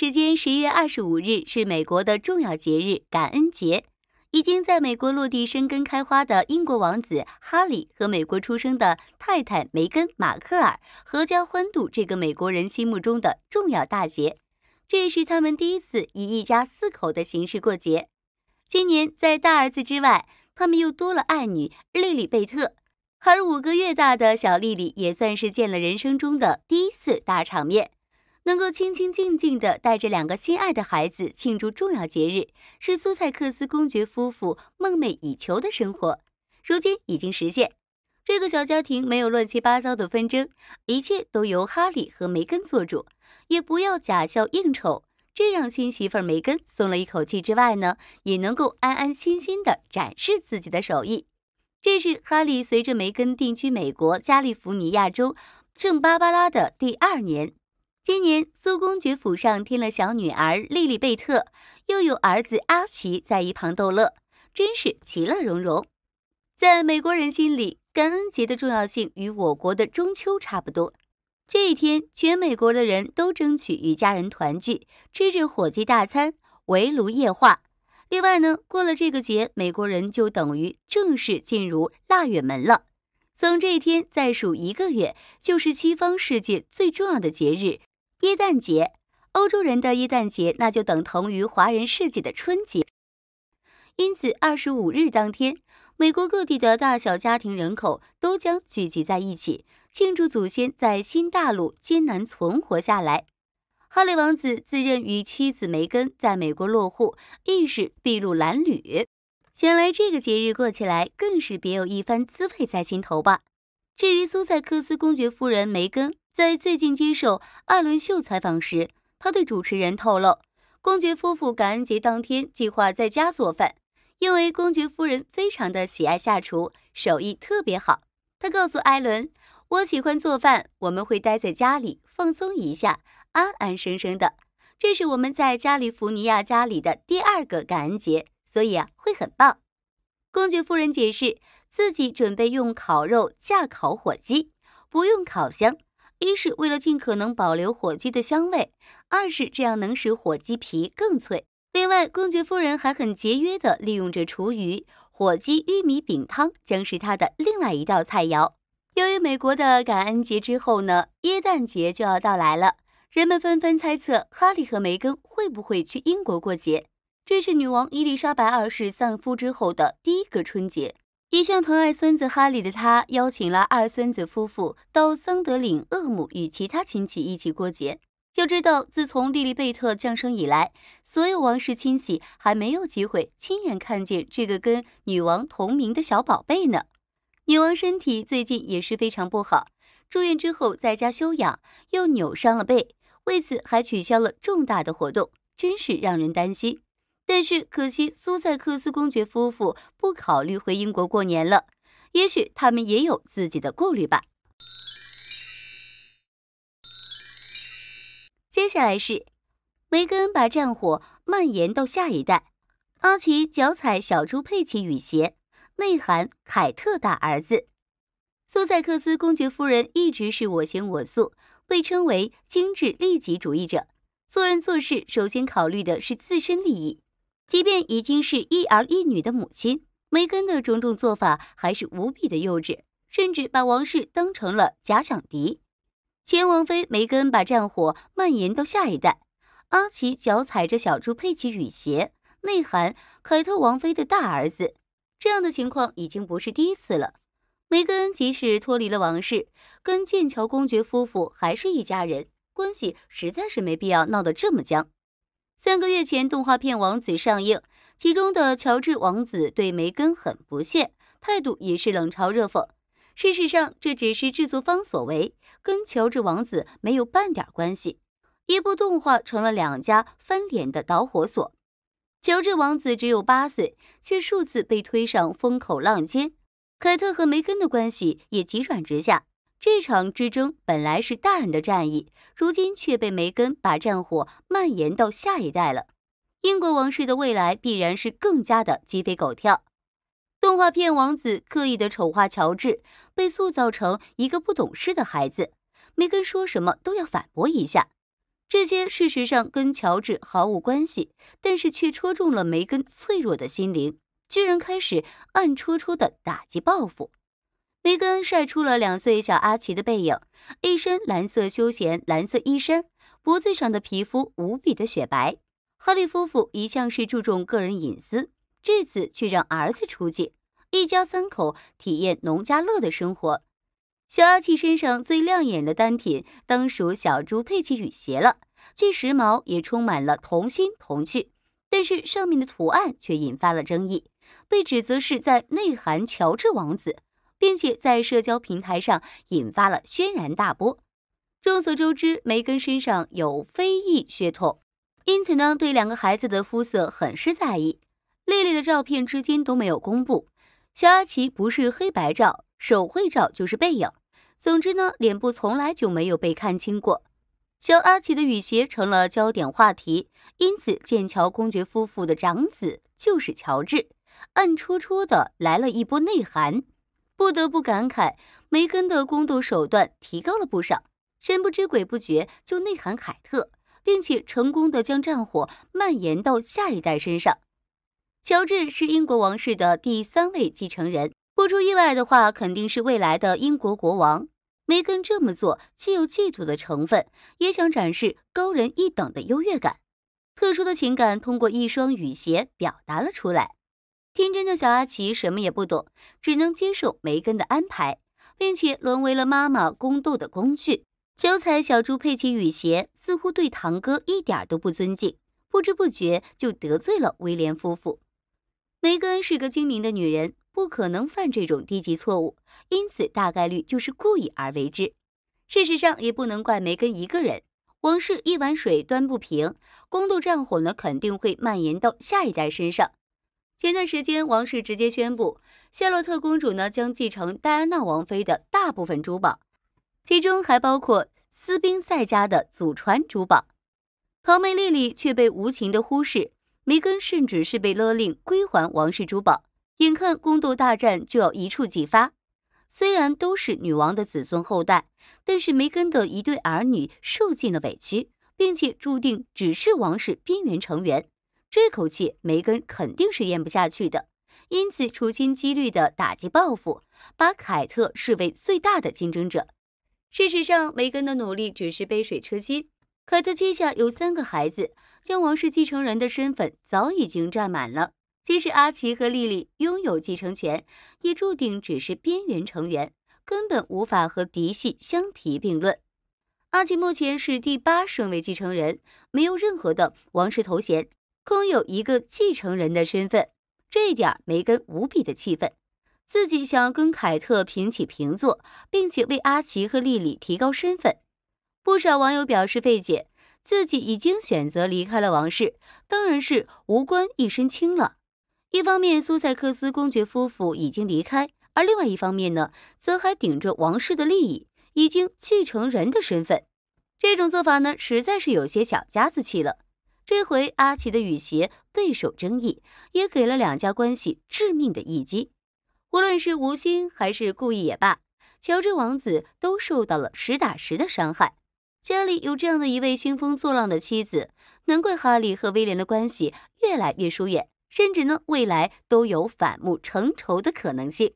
时间十一月二十五日是美国的重要节日感恩节。已经在美国落地生根开花的英国王子哈里和美国出生的太太梅根·马克尔合家欢度这个美国人心目中的重要大节。这是他们第一次以一家四口的形式过节。今年在大儿子之外，他们又多了爱女莉莉贝特，而五个月大的小莉莉也算是见了人生中的第一次大场面。能够清清静静的带着两个心爱的孩子庆祝重要节日，是苏塞克斯公爵夫妇梦寐以求的生活。如今已经实现，这个小家庭没有乱七八糟的纷争，一切都由哈利和梅根做主，也不要假笑应酬，这让新媳妇梅根松了一口气。之外呢，也能够安安心心的展示自己的手艺。这是哈利随着梅根定居美国加利福尼亚州圣巴巴拉的第二年。今年苏公爵府上添了小女儿莉莉贝特，又有儿子阿奇在一旁逗乐，真是其乐融融。在美国人心里，感恩节的重要性与我国的中秋差不多。这一天，全美国的人都争取与家人团聚，吃着火鸡大餐，围炉夜话。另外呢，过了这个节，美国人就等于正式进入腊月门了。从这一天再数一个月，就是西方世界最重要的节日。耶诞节，欧洲人的耶诞节那就等同于华人世界的春节，因此二十五日当天，美国各地的大小家庭人口都将聚集在一起，庆祝祖先在新大陆艰难存活下来。哈雷王子自认与妻子梅根在美国落户，亦是筚路蓝缕，想来这个节日过起来，更是别有一番滋味在心头吧。至于苏塞克斯公爵夫人梅根，在最近接受艾伦秀采访时，他对主持人透露，公爵夫妇感恩节当天计划在家做饭，因为公爵夫人非常的喜爱下厨，手艺特别好。他告诉艾伦：“我喜欢做饭，我们会待在家里放松一下，安安生生的。这是我们在加利福尼亚家里的第二个感恩节，所以啊会很棒。”公爵夫人解释自己准备用烤肉架烤火鸡，不用烤箱。一是为了尽可能保留火鸡的香味，二是这样能使火鸡皮更脆。另外，公爵夫人还很节约地利用着厨余，火鸡玉米饼汤将是她的另外一道菜肴。由于美国的感恩节之后呢，耶诞节就要到来了，人们纷纷猜测哈利和梅根会不会去英国过节。这是女王伊丽莎白二世丧夫之后的第一个春节。一向疼爱孙子哈利的他，邀请了二孙子夫妇到桑德领厄姆与其他亲戚一起过节。要知道，自从莉莉贝特降生以来，所有王室亲戚还没有机会亲眼看见这个跟女王同名的小宝贝呢。女王身体最近也是非常不好，住院之后在家休养，又扭伤了背，为此还取消了重大的活动，真是让人担心。但是可惜，苏塞克斯公爵夫妇不考虑回英国过年了。也许他们也有自己的顾虑吧。接下来是，梅根把战火蔓延到下一代。阿奇脚踩小猪佩奇雨鞋，内涵凯特大儿子。苏塞克斯公爵夫人一直是我行我素，被称为精致利己主义者。做人做事首先考虑的是自身利益。即便已经是一儿一女的母亲，梅根的种种做法还是无比的幼稚，甚至把王室当成了假想敌。前王妃梅根把战火蔓延到下一代，阿奇脚踩着小猪佩奇雨鞋，内涵凯特王妃的大儿子。这样的情况已经不是第一次了。梅根即使脱离了王室，跟剑桥公爵夫妇还是一家人，关系实在是没必要闹得这么僵。三个月前，动画片《王子》上映，其中的乔治王子对梅根很不屑，态度也是冷嘲热讽。事实上，这只是制作方所为，跟乔治王子没有半点关系。一部动画成了两家翻脸的导火索。乔治王子只有八岁，却数次被推上风口浪尖，凯特和梅根的关系也急转直下。这场之争本来是大人的战役，如今却被梅根把战火蔓延到下一代了。英国王室的未来必然是更加的鸡飞狗跳。动画片王子刻意的丑化乔治，被塑造成一个不懂事的孩子。梅根说什么都要反驳一下。这些事实上跟乔治毫无关系，但是却戳中了梅根脆弱的心灵，居然开始暗戳戳的打击报复。梅根晒出了两岁小阿奇的背影，一身蓝色休闲蓝色衣衫，脖子上的皮肤无比的雪白。哈利夫妇一向是注重个人隐私，这次却让儿子出镜，一家三口体验农家乐的生活。小阿奇身上最亮眼的单品，当属小猪佩奇雨鞋了，既时髦也充满了童心童趣，但是上面的图案却引发了争议，被指责是在内涵乔治王子。并且在社交平台上引发了轩然大波。众所周知，梅根身上有非裔血统，因此呢，对两个孩子的肤色很是在意。莉莉的照片至今都没有公布，小阿奇不是黑白照、手绘照就是背影，总之呢，脸部从来就没有被看清过。小阿奇的雨鞋成了焦点话题，因此，剑桥公爵夫妇的长子就是乔治，暗戳戳的来了一波内涵。不得不感慨，梅根的宫斗手段提高了不少，神不知鬼不觉就内涵凯特，并且成功的将战火蔓延到下一代身上。乔治是英国王室的第三位继承人，不出意外的话，肯定是未来的英国国王。梅根这么做，既有嫉妒的成分，也想展示高人一等的优越感。特殊的情感通过一双雨鞋表达了出来。天真的小阿奇什么也不懂，只能接受梅根的安排，并且沦为了妈妈宫斗的工具。脚踩小猪，佩奇雨鞋，似乎对堂哥一点都不尊敬，不知不觉就得罪了威廉夫妇。梅根是个精明的女人，不可能犯这种低级错误，因此大概率就是故意而为之。事实上，也不能怪梅根一个人。王室一碗水端不平，宫斗战火呢，肯定会蔓延到下一代身上。前段时间，王室直接宣布，夏洛特公主呢将继承戴安娜王妃的大部分珠宝，其中还包括斯宾塞家的祖传珠宝。堂妹莉莉却被无情的忽视，梅根甚至是被勒令归还王室珠宝。眼看宫斗大战就要一触即发，虽然都是女王的子孙后代，但是梅根的一对儿女受尽了委屈，并且注定只是王室边缘成员。这口气，梅根肯定是咽不下去的，因此处心积虑的打击报复，把凯特视为最大的竞争者。事实上，梅根的努力只是杯水车薪。凯特旗下有三个孩子，将王室继承人的身份早已经占满了。即使阿奇和莉莉拥有继承权，也注定只是边缘成员，根本无法和嫡系相提并论。阿奇目前是第八顺位继承人，没有任何的王室头衔。空有一个继承人的身份，这一点梅根无比的气愤。自己想要跟凯特平起平坐，并且为阿奇和莉莉提高身份。不少网友表示费解，自己已经选择离开了王室，当然是无官一身轻了。一方面，苏塞克斯公爵夫妇已经离开，而另外一方面呢，则还顶着王室的利益，已经继承人的身份，这种做法呢，实在是有些小家子气了。这回阿奇的雨鞋备受争议，也给了两家关系致命的一击。无论是无心还是故意也罢，乔治王子都受到了实打实的伤害。家里有这样的一位兴风作浪的妻子，难怪哈利和威廉的关系越来越疏远，甚至呢，未来都有反目成仇的可能性。